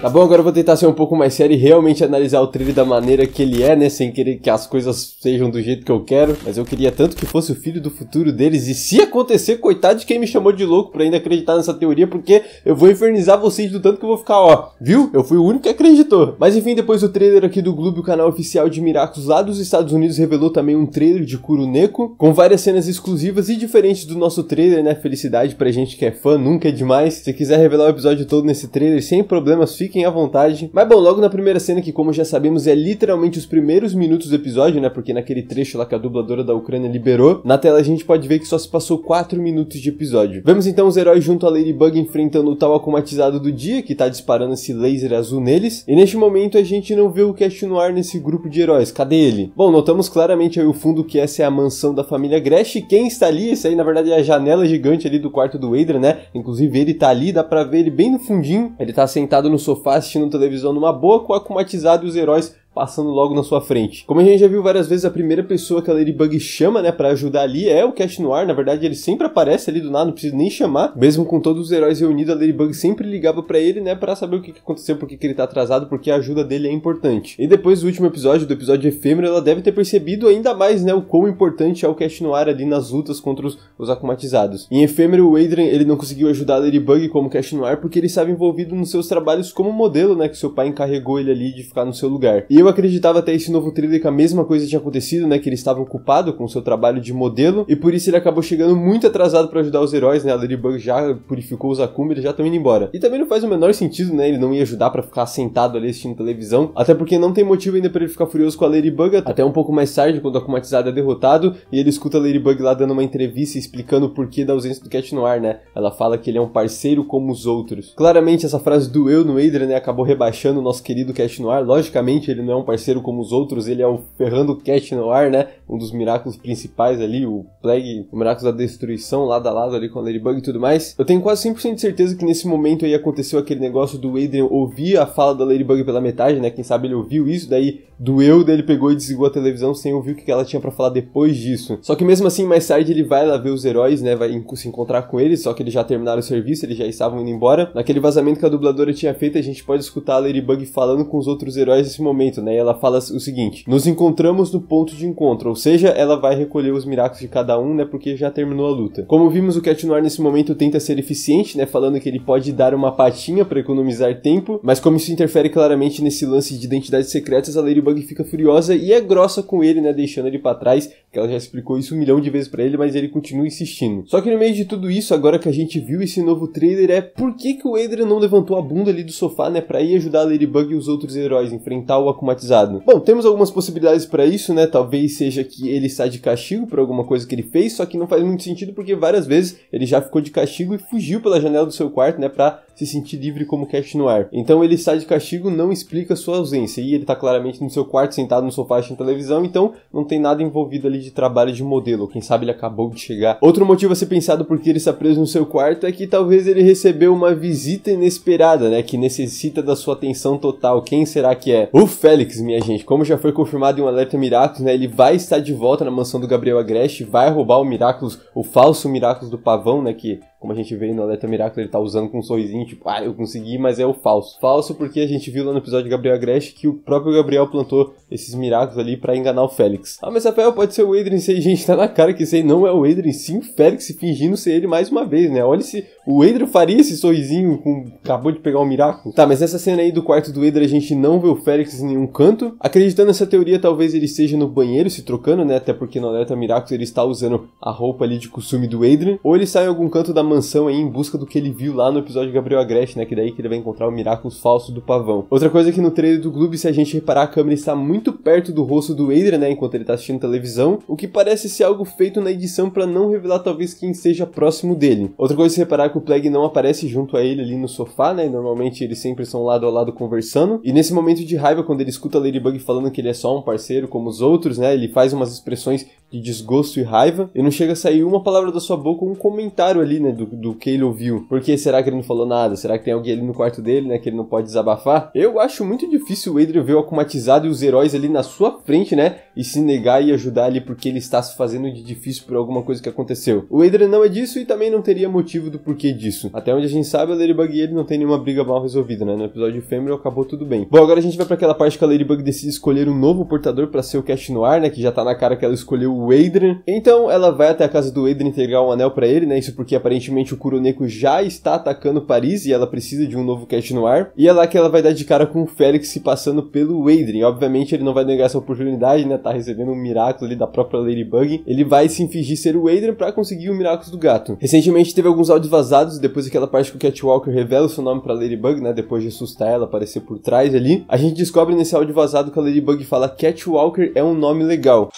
Tá bom, agora eu vou tentar ser um pouco mais sério e realmente analisar o trailer da maneira que ele é, né? Sem querer que as coisas sejam do jeito que eu quero. Mas eu queria tanto que fosse o filho do futuro deles. E se acontecer, coitado de quem me chamou de louco pra ainda acreditar nessa teoria, porque eu vou infernizar vocês do tanto que eu vou ficar, ó. Viu? Eu fui o único que acreditou. Mas enfim, depois do trailer aqui do Globo, o canal oficial de Miraculous lá dos Estados Unidos revelou também um trailer de Kuroneko com várias cenas exclusivas e diferentes do nosso trailer, né? Felicidade pra gente que é fã, nunca é demais. Se quiser revelar o episódio todo nesse trailer, sem problemas, fica fiquem à vontade. Mas bom, logo na primeira cena, que como já sabemos é literalmente os primeiros minutos do episódio, né? Porque naquele trecho lá que a dubladora da Ucrânia liberou, na tela a gente pode ver que só se passou 4 minutos de episódio. Vemos então os heróis junto a Ladybug enfrentando o tal acomatizado do dia, que tá disparando esse laser azul neles. E neste momento a gente não vê o Cash é ar nesse grupo de heróis. Cadê ele? Bom, notamos claramente aí o fundo que essa é a mansão da família Gresh. Quem está ali? Isso aí na verdade é a janela gigante ali do quarto do Adrian, né? Inclusive ele tá ali, dá pra ver ele bem no fundinho. Ele tá sentado no sofá sofá assistindo televisão numa boa com o acumatizado e os heróis passando logo na sua frente. Como a gente já viu várias vezes, a primeira pessoa que a Ladybug chama, né, para ajudar ali é o Cat Noir. Na verdade, ele sempre aparece ali do nada, não precisa nem chamar. Mesmo com todos os heróis reunidos, a Ladybug sempre ligava para ele, né, para saber o que, aconteceu, por que, que ele tá atrasado, porque a ajuda dele é importante. E depois do último episódio, do episódio efêmero, ela deve ter percebido ainda mais, né, o quão importante é o Cat Noir ali nas lutas contra os, os acumatizados. Em efêmero, o Adrian, ele não conseguiu ajudar a Ladybug como Cat Noir porque ele estava envolvido nos seus trabalhos como modelo, né, que seu pai encarregou ele ali de ficar no seu lugar. E eu acreditava até esse novo trailer que a mesma coisa tinha acontecido, né? Que ele estava ocupado com o seu trabalho de modelo e por isso ele acabou chegando muito atrasado para ajudar os heróis, né? A Ladybug já purificou os Akuma, eles já estão indo embora. E também não faz o menor sentido, né? Ele não ia ajudar para ficar sentado ali assistindo televisão, até porque não tem motivo ainda para ele ficar furioso com a Ladybug, até um pouco mais tarde, quando o Akumatizado é derrotado e ele escuta a Ladybug lá dando uma entrevista explicando o porquê da ausência do Cat Noir, né? Ela fala que ele é um parceiro como os outros. Claramente essa frase doeu no Adrian, né? Acabou rebaixando o nosso querido Cat Noir, logicamente ele não não é um parceiro como os outros, ele é o Ferrando Cat no ar, né? Um dos Miraculous principais ali, o Plague, o Miraculous da Destruição, lado a lado ali com a Ladybug e tudo mais. Eu tenho quase 100% de certeza que nesse momento aí aconteceu aquele negócio do Adrian ouvir a fala da Ladybug pela metade, né? Quem sabe ele ouviu isso, daí doeu, daí ele pegou e desligou a televisão sem ouvir o que ela tinha para falar depois disso. Só que mesmo assim, mais tarde ele vai lá ver os heróis, né? Vai se encontrar com eles, só que eles já terminaram o serviço, eles já estavam indo embora. Naquele vazamento que a dubladora tinha feito, a gente pode escutar a Ladybug falando com os outros heróis nesse momento, né? E ela fala o seguinte: Nos encontramos no ponto de encontro, ou seja, ela vai recolher os miraculos de cada um, né? Porque já terminou a luta. Como vimos, o Cat Noir nesse momento tenta ser eficiente, né? Falando que ele pode dar uma patinha para economizar tempo, mas como isso interfere claramente nesse lance de identidades secretas, a Ladybug fica furiosa e é grossa com ele, né? Deixando ele para trás, que ela já explicou isso um milhão de vezes para ele, mas ele continua insistindo. Só que no meio de tudo isso, agora que a gente viu esse novo trailer, é por que, que o Adrian não levantou a bunda ali do sofá, né? Pra ir ajudar a Ladybug e os outros heróis a enfrentar o Akuma traumatizado. Bom, temos algumas possibilidades para isso, né? Talvez seja que ele está de castigo por alguma coisa que ele fez, só que não faz muito sentido porque várias vezes ele já ficou de castigo e fugiu pela janela do seu quarto, né, para se sentir livre como Cat Noir. Então ele está de castigo, não explica sua ausência e ele está claramente no seu quarto sentado no sofá assistindo televisão, então não tem nada envolvido ali de trabalho de modelo, quem sabe ele acabou de chegar. Outro motivo a ser pensado porque ele está preso no seu quarto é que talvez ele recebeu uma visita inesperada, né, que necessita da sua atenção total. Quem será que é? O Félix Félix, minha gente, como já foi confirmado em um alerta Miraculous, né, ele vai estar de volta na mansão do Gabriel Agreste, vai roubar o Miraculous, o falso Miraculous do Pavão, né, que como a gente vê no Alerta Miracle, ele tá usando com um sorrisinho, tipo, ah, eu consegui, mas é o falso. Falso porque a gente viu lá no episódio de Gabriel Agreste que o próprio Gabriel plantou esses miraculos ali para enganar o Félix. Ah, mas Rafael, pode ser o Adrian sei, gente, tá na cara que sei não é o Adrian, sim o Félix fingindo ser ele mais uma vez, né? Olha se o Adrian faria esse sorrisinho com acabou de pegar um miraculo. Tá, mas nessa cena aí do quarto do Adrian a gente não vê o Félix em nenhum canto. Acreditando nessa teoria, talvez ele esteja no banheiro se trocando, né? Até porque no Alerta Miraculous ele está usando a roupa ali de costume do Adrian. Ou ele sai em algum canto da mansão aí em busca do que ele viu lá no episódio de Gabriel Agreste, né? Que daí que ele vai encontrar o Miraculous falso do pavão. Outra coisa é que no trailer do clube, se a gente reparar, a câmera está muito perto do rosto do Adrian, né? Enquanto ele tá assistindo televisão, o que parece ser algo feito na edição para não revelar talvez quem seja próximo dele. Outra coisa é se reparar que o Plague não aparece junto a ele ali no sofá, né? Normalmente eles sempre são lado a lado conversando. E nesse momento de raiva, quando ele escuta a Ladybug falando que ele é só um parceiro como os outros, né? Ele faz umas expressões de desgosto e raiva, e não chega a sair uma palavra da sua boca ou um comentário ali, né, do, do que ele ouviu. Porque será que ele não falou nada? Será que tem alguém ali no quarto dele, né, que ele não pode desabafar? Eu acho muito difícil o Adrian ver o acumatizado e os heróis ali na sua frente, né, e se negar e ajudar ali porque ele está se fazendo de difícil por alguma coisa que aconteceu. O Adrian não é disso e também não teria motivo do porquê disso. Até onde a gente sabe, a Ladybug e ele não tem nenhuma briga mal resolvida, né? No episódio de Fêmea acabou tudo bem. Bom, agora a gente vai para aquela parte que a Ladybug decide escolher um novo portador para ser o Cash Noir, né, que já tá na cara que ela escolheu o Adrian. Então ela vai até a casa do Adrian entregar um anel para ele, né? Isso porque aparentemente o Kuroneko já está atacando Paris e ela precisa de um novo Cat ar. E é lá que ela vai dar de cara com o Félix se passando pelo Adrian. Obviamente ele não vai negar essa oportunidade, né? Tá recebendo um miraculo ali da própria Ladybug. Ele vai se fingir ser o Adrian para conseguir o miraculo do gato. Recentemente teve alguns áudios vazados depois daquela parte que o Catwalker revela o seu nome para Ladybug, né? Depois de assustar ela, aparecer por trás ali. A gente descobre nesse áudio vazado que a Ladybug fala Catwalker é um nome legal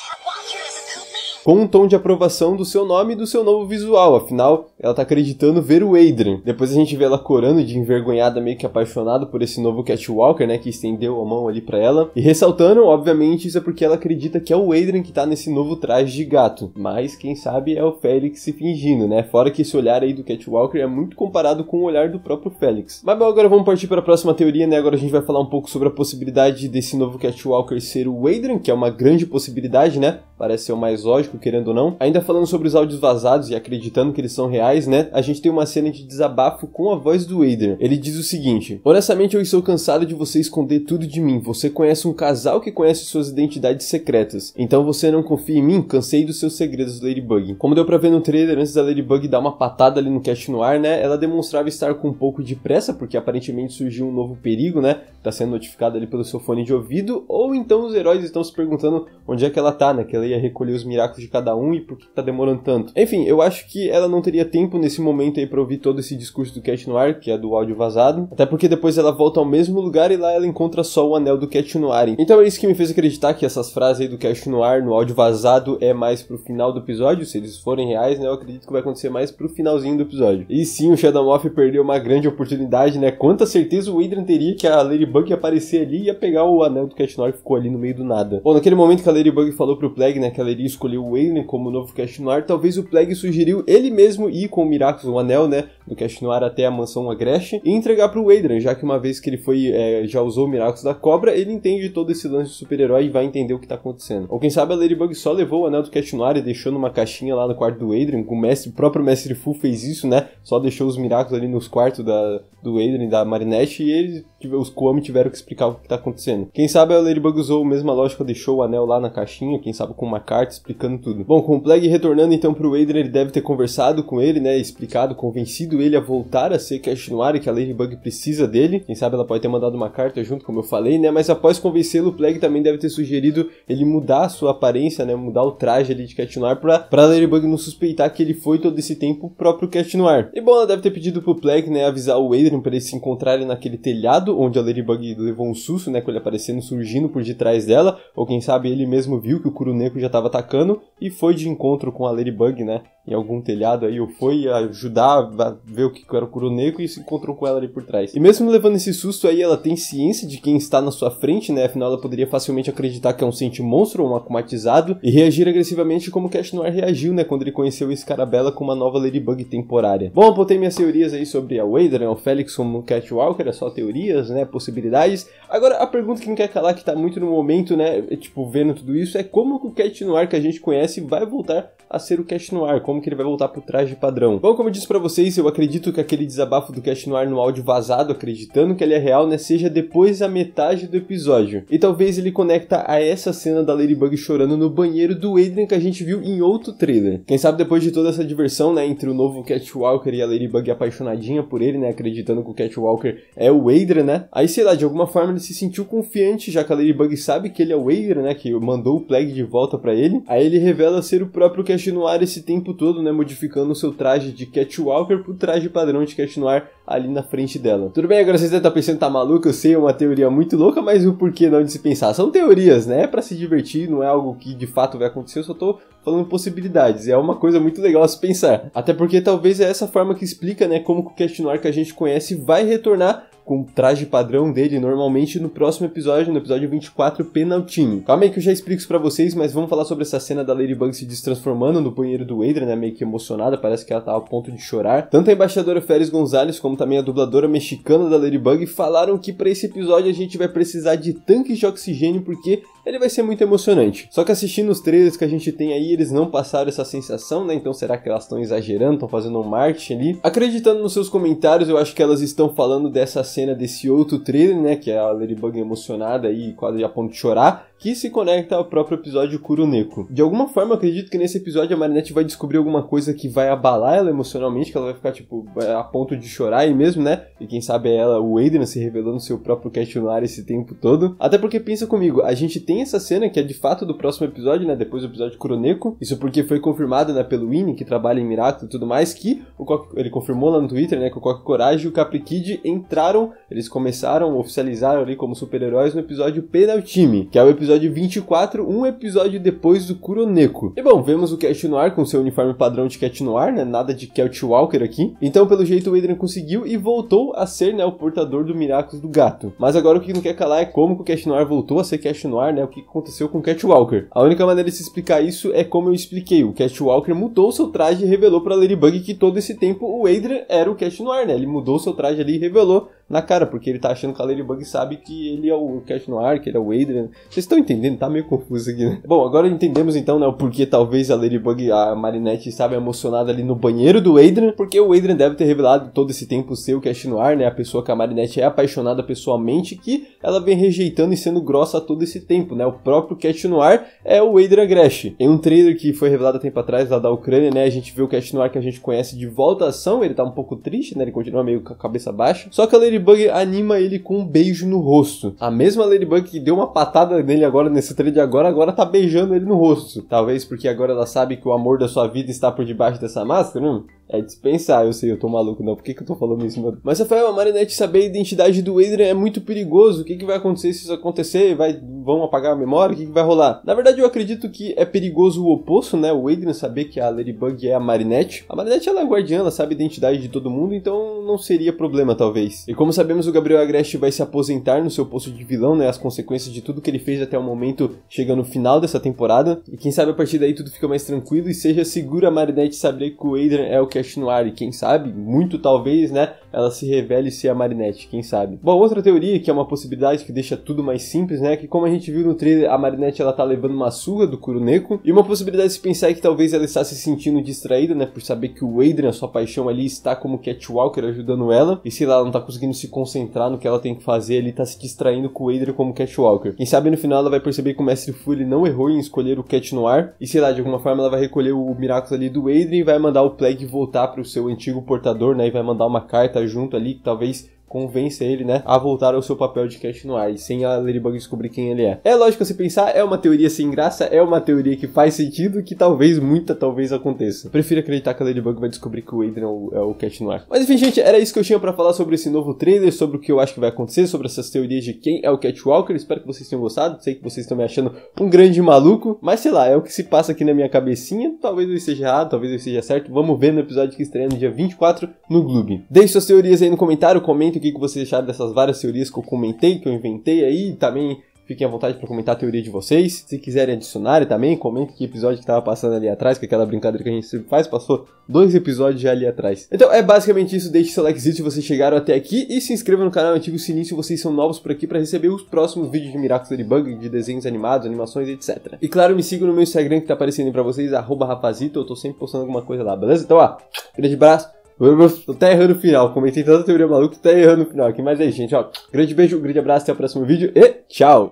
com um tom de aprovação do seu nome e do seu novo visual, afinal, ela tá acreditando ver o Adrian. Depois a gente vê ela corando de envergonhada, meio que apaixonada por esse novo Catwalker, né, que estendeu a mão ali para ela. E ressaltando, obviamente, isso é porque ela acredita que é o Adrian que tá nesse novo traje de gato, mas quem sabe é o Félix se fingindo, né? Fora que esse olhar aí do Catwalker é muito comparado com o olhar do próprio Félix. Mas bom, agora vamos partir para a próxima teoria, né? Agora a gente vai falar um pouco sobre a possibilidade desse novo Catwalker ser o Adrian, que é uma grande possibilidade, né? Parece ser o mais lógico lógico, querendo ou não. Ainda falando sobre os áudios vazados e acreditando que eles são reais, né? A gente tem uma cena de desabafo com a voz do Wader. Ele diz o seguinte: Honestamente, eu estou cansado de você esconder tudo de mim. Você conhece um casal que conhece suas identidades secretas. Então você não confia em mim? Cansei dos seus segredos, Ladybug. Como deu pra ver no trailer, antes da Ladybug dar uma patada ali no cast no ar, né? Ela demonstrava estar com um pouco de pressa, porque aparentemente surgiu um novo perigo, né? Tá sendo notificado ali pelo seu fone de ouvido. Ou então os heróis estão se perguntando onde é que ela tá, né? Que ela ia recolher os miraculos de cada um e por que tá demorando tanto. Enfim, eu acho que ela não teria tempo nesse momento aí pra ouvir todo esse discurso do Cat Noir, que é do áudio vazado. Até porque depois ela volta ao mesmo lugar e lá ela encontra só o anel do Cat Noir. Então é isso que me fez acreditar que essas frases aí do Cat Noir no áudio vazado é mais pro final do episódio. Se eles forem reais, né? Eu acredito que vai acontecer mais pro finalzinho do episódio. E sim, o Shadow Moth perdeu uma grande oportunidade, né? Quanta certeza o Adrian teria que a Ladybug ia aparecer ali e ia pegar o anel do Cat Noir que ficou ali no meio do nada. Bom, naquele momento que a Ladybug falou pro Plague, né, que ela iria escolher o Whalen como novo Cash Noir, talvez o Plague sugeriu ele mesmo ir com o Miraculous, o anel, né, do Cash Noir até a mansão Agreste e entregar pro Adrian, já que uma vez que ele foi, é, já usou o Miraculous da Cobra, ele entende todo esse lance de super-herói e vai entender o que tá acontecendo. Ou quem sabe a Ladybug só levou o anel do Cash Noir e deixou numa caixinha lá no quarto do Adrian, o mestre, o próprio mestre Fu fez isso, né, só deixou os Miraculous ali nos quartos da, do Adrian da Marinette e eles, os Koami tiveram que explicar o que tá acontecendo. Quem sabe a Ladybug usou a mesma lógica, deixou o anel lá na caixinha, quem sabe com uma carta explicando tudo. Bom, com o Plague retornando então pro Wader, ele deve ter conversado com ele, né, explicado, convencido ele a voltar a ser Cash Noir, que a Ladybug precisa dele. Quem sabe ela pode ter mandado uma carta junto, como eu falei, né, mas após convencê-lo, o Plague também deve ter sugerido ele mudar a sua aparência, né, mudar o traje ali de Cat Noir pra, pra Ladybug não suspeitar que ele foi todo esse tempo o próprio Cat Noir. E bom, ela deve ter pedido pro Plague, né, avisar o Adrian para eles se encontrarem naquele telhado onde a Ladybug levou um susto, né, com ele aparecendo, surgindo por detrás dela, ou quem sabe ele mesmo viu que o Kuroneko já estava atacando e foi de encontro com a Ladybug, né? em algum telhado aí, ou foi ajudar a ver o que era o Kuroneko e se encontrou com ela ali por trás. E mesmo levando esse susto aí, ela tem ciência de quem está na sua frente, né? Afinal, ela poderia facilmente acreditar que é um sente monstro ou um acumatizado e reagir agressivamente como Cash Noir reagiu, né? Quando ele conheceu o Scarabella com uma nova Ladybug temporária. Bom, apontei minhas teorias aí sobre a Wader, né? o Félix como um Catwalker, é só teorias, né? Possibilidades. Agora, a pergunta que não quer calar, que tá muito no momento, né? É, tipo, vendo tudo isso, é como o Cat Noir que a gente conhece vai voltar a ser o Cat Noir? como que ele vai voltar pro traje padrão. Bom, como eu disse para vocês, eu acredito que aquele desabafo do Cash Noir no áudio vazado, acreditando que ele é real, né, seja depois da metade do episódio. E talvez ele conecta a essa cena da Ladybug chorando no banheiro do Adrian que a gente viu em outro trailer. Quem sabe depois de toda essa diversão, né, entre o novo Catwalker e a Ladybug apaixonadinha por ele, né, acreditando que o Catwalker é o Adrian, né? Aí, sei lá, de alguma forma ele se sentiu confiante, já que a Ladybug sabe que ele é o Adrian, né, que mandou o Plague de volta para ele. Aí ele revela ser o próprio Cash Noir esse tempo todo todo, né, modificando o seu traje de Catwalker pro traje padrão de Cat Noir ali na frente dela. Tudo bem, agora vocês devem estar pensando, tá maluco, eu sei, é uma teoria muito louca, mas o porquê não de se pensar? São teorias, né, é para se divertir, não é algo que de fato vai acontecer, eu só tô falando possibilidades, é uma coisa muito legal a se pensar. Até porque talvez é essa forma que explica, né, como o Cat Noir que a gente conhece vai retornar com o traje padrão dele normalmente no próximo episódio, no episódio 24, penaltinho. Calma aí que eu já explico isso pra vocês, mas vamos falar sobre essa cena da Ladybug se destransformando no banheiro do Adrian, né, meio que emocionada, parece que ela tá ao ponto de chorar. Tanto a embaixadora Félix Gonzalez como também a dubladora mexicana da Ladybug falaram que para esse episódio a gente vai precisar de tanques de oxigênio porque ele vai ser muito emocionante. Só que assistindo os trailers que a gente tem aí, eles não passaram essa sensação, né? Então será que elas estão exagerando, estão fazendo um marketing ali? Acreditando nos seus comentários, eu acho que elas estão falando dessa cena desse outro trailer, né? Que é a Ladybug emocionada e quase a ponto de chorar que se conecta ao próprio episódio Kuroneko. De alguma forma, acredito que nesse episódio a Marinette vai descobrir alguma coisa que vai abalar ela emocionalmente, que ela vai ficar, tipo, é, a ponto de chorar e mesmo, né? E quem sabe é ela, o Adrian, se revelando seu próprio questionário esse tempo todo. Até porque, pensa comigo, a gente tem essa cena que é de fato do próximo episódio, né? Depois do episódio Kuroneko, Isso porque foi confirmado, né, pelo Winnie, que trabalha em Mirato e tudo mais, que o ele confirmou lá no Twitter, né, que o Coque Coragem e o Capri Kid entraram, eles começaram, oficializaram ali como super-heróis no episódio time, que é o episódio episódio 24, um episódio depois do Kuroneko. E bom, vemos o Cat Noir com seu uniforme padrão de Cat Noir, né? Nada de Celt Walker aqui. Então, pelo jeito, o Adrian conseguiu e voltou a ser, né, o portador do Miraculous do Gato. Mas agora o que não quer calar é como que o Cat Noir voltou a ser Cat Noir, né? O que aconteceu com o Cat Walker. A única maneira de se explicar isso é como eu expliquei. O Cat Walker mudou seu traje e revelou para Ladybug que todo esse tempo o Adrian era o Cat Noir, né? Ele mudou seu traje ali e revelou na cara, porque ele tá achando que a Ladybug sabe que ele é o Cat Noir, que ele é o Adrian. Vocês estão entendendo? Tá meio confuso aqui, né? Bom, agora entendemos então, né, o porquê talvez a Ladybug, a Marinette, estava emocionada ali no banheiro do Adrian, porque o Adrian deve ter revelado todo esse tempo seu Cat Noir, né, a pessoa que a Marinette é apaixonada pessoalmente, que ela vem rejeitando e sendo grossa todo esse tempo, né? O próprio Cat Noir é o Adrian Gresh. Em um trailer que foi revelado há tempo atrás lá da Ucrânia, né? A gente vê o Cat Noir que a gente conhece de volta à ação, ele tá um pouco triste, né? Ele continua meio com a cabeça baixa. Só que a Ladybug anima ele com um beijo no rosto. A mesma Ladybug que deu uma patada nele agora nesse trailer de agora, agora tá beijando ele no rosto. Talvez porque agora ela sabe que o amor da sua vida está por debaixo dessa máscara, né? é dispensar. Eu sei, eu tô maluco, não. Por que, que eu tô falando isso, mano? Mas, Rafael, a Marinette saber a identidade do Adrian é muito perigoso. O que, que vai acontecer se isso acontecer? Vai, vão apagar a memória? O que, que vai rolar? Na verdade, eu acredito que é perigoso o oposto, né? O Adrian saber que a Ladybug é a Marinette. A Marinette, ela é guardiã, ela sabe a identidade de todo mundo, então não seria problema, talvez. E como sabemos, o Gabriel Agreste vai se aposentar no seu posto de vilão, né? As consequências de tudo que ele fez até o momento chegando no final dessa temporada. E quem sabe a partir daí tudo fica mais tranquilo e seja segura a Marinette saber que o Adrian é o no ar e quem sabe, muito talvez, né, ela se revele ser a Marinette, quem sabe. Bom, outra teoria, que é uma possibilidade que deixa tudo mais simples, né, é que como a gente viu no trailer, a Marinette ela tá levando uma surra do Kuroneko e uma possibilidade de se pensar é que talvez ela está se sentindo distraída, né, por saber que o Adrian, a sua paixão ali, está como Catwalker ajudando ela, e sei lá, ela não tá conseguindo se concentrar no que ela tem que fazer, ele tá se distraindo com o Adrian como Catwalker. Quem sabe no final ela vai perceber que o Mestre Fu ele não errou em escolher o Cat Noir, e sei lá, de alguma forma ela vai recolher o Miraculous ali do Adrian e vai mandar o Plague voltar voltar para o seu antigo portador, né? E vai mandar uma carta junto ali que talvez convence ele, né, a voltar ao seu papel de Cat Noir, e sem a Ladybug descobrir quem ele é. É lógico se pensar, é uma teoria sem graça, é uma teoria que faz sentido, que talvez, muita talvez aconteça. Prefiro acreditar que a Ladybug vai descobrir que o Adrian é o, é no Cat Noir. Mas enfim, gente, era isso que eu tinha para falar sobre esse novo trailer, sobre o que eu acho que vai acontecer, sobre essas teorias de quem é o Catwalker, espero que vocês tenham gostado, sei que vocês estão me achando um grande maluco, mas sei lá, é o que se passa aqui na minha cabecinha, talvez eu esteja errado, talvez eu esteja certo, vamos ver no episódio que estreia no dia 24 no Gloob. Deixe suas teorias aí no comentário, comente. O que vocês acharam dessas várias teorias que eu comentei, que eu inventei aí, também Fiquem à vontade para comentar a teoria de vocês. Se quiserem adicionar também, comentem que episódio que estava passando ali atrás, que aquela brincadeira que a gente sempre faz, passou dois episódios já ali atrás. Então é basicamente isso. Deixe seu like se vocês chegaram até aqui e se inscreva no canal, ative o sininho se vocês são novos por aqui para receber os próximos vídeos de Miraculous Debug, de desenhos animados, animações, etc. E claro, me sigam no meu Instagram que tá aparecendo aí pra vocês, arroba rapazito, eu tô sempre postando alguma coisa lá, beleza? Então, ó, grande abraço. Eu tô até errando o final. Comentei tanta teoria maluca, tô até errando o final aqui. Mas é isso, gente, ó. Grande beijo, grande abraço, até o próximo vídeo e tchau!